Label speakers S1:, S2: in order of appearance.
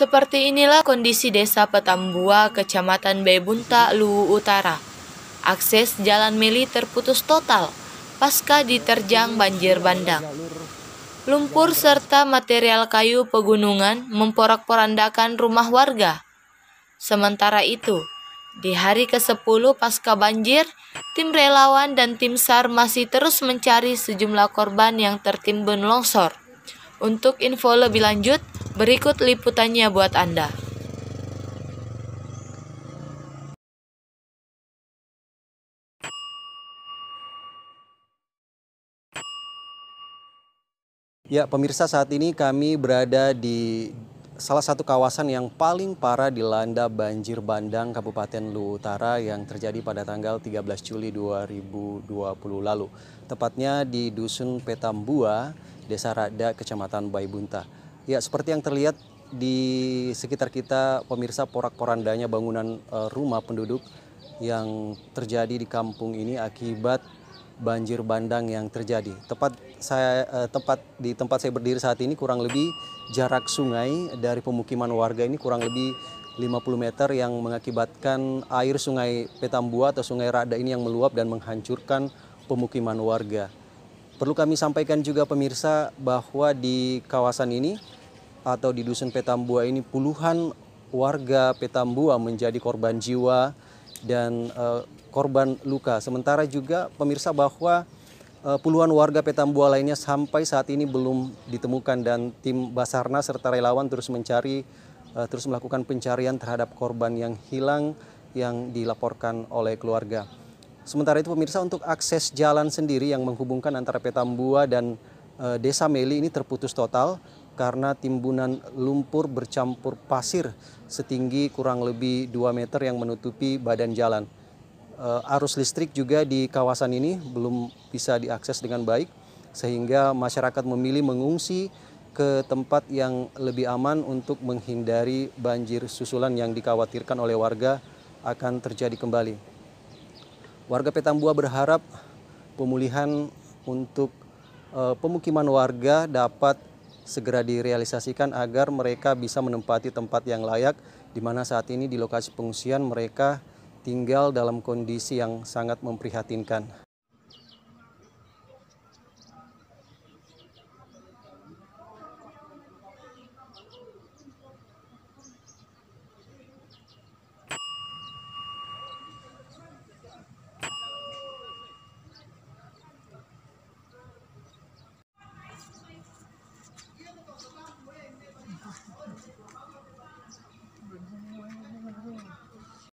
S1: Seperti inilah kondisi desa Petambua, kecamatan Bebunta, Luwu Utara. Akses jalan militer terputus total pasca diterjang banjir bandang. Lumpur serta material kayu pegunungan memporak-porandakan rumah warga. Sementara itu, di hari ke-10 pasca banjir, tim relawan dan tim SAR masih terus mencari sejumlah korban yang tertimbun longsor. Untuk info lebih lanjut, Berikut liputannya buat Anda.
S2: Ya, pemirsa saat ini kami berada di salah satu kawasan yang paling parah dilanda banjir bandang Kabupaten Luwu Utara yang terjadi pada tanggal 13 Juli 2020 lalu. Tepatnya di Dusun Petambua, Desa Rada, Kecamatan Baibunta. Ya, seperti yang terlihat di sekitar kita, pemirsa porak-porandanya bangunan eh, rumah penduduk yang terjadi di kampung ini akibat banjir bandang yang terjadi. Tepat saya eh, tempat di tempat saya berdiri saat ini kurang lebih jarak sungai dari pemukiman warga ini kurang lebih 50 meter yang mengakibatkan air sungai Petambua atau sungai Rada ini yang meluap dan menghancurkan pemukiman warga. Perlu kami sampaikan juga pemirsa bahwa di kawasan ini atau di Dusun Petambua ini puluhan warga Petambua menjadi korban jiwa dan uh, korban luka. Sementara juga pemirsa bahwa uh, puluhan warga Petambua lainnya sampai saat ini belum ditemukan dan tim Basarnas serta relawan terus mencari uh, terus melakukan pencarian terhadap korban yang hilang yang dilaporkan oleh keluarga. Sementara itu pemirsa untuk akses jalan sendiri yang menghubungkan antara Petambua dan Desa Meli ini terputus total karena timbunan lumpur bercampur pasir setinggi kurang lebih 2 meter yang menutupi badan jalan. Eh, arus listrik juga di kawasan ini belum bisa diakses dengan baik sehingga masyarakat memilih mengungsi ke tempat yang lebih aman untuk menghindari banjir susulan yang dikhawatirkan oleh warga akan terjadi kembali. Warga Petambua berharap pemulihan untuk eh, pemukiman warga dapat segera direalisasikan agar mereka bisa menempati tempat yang layak di mana saat ini di lokasi pengungsian mereka tinggal dalam kondisi yang sangat memprihatinkan.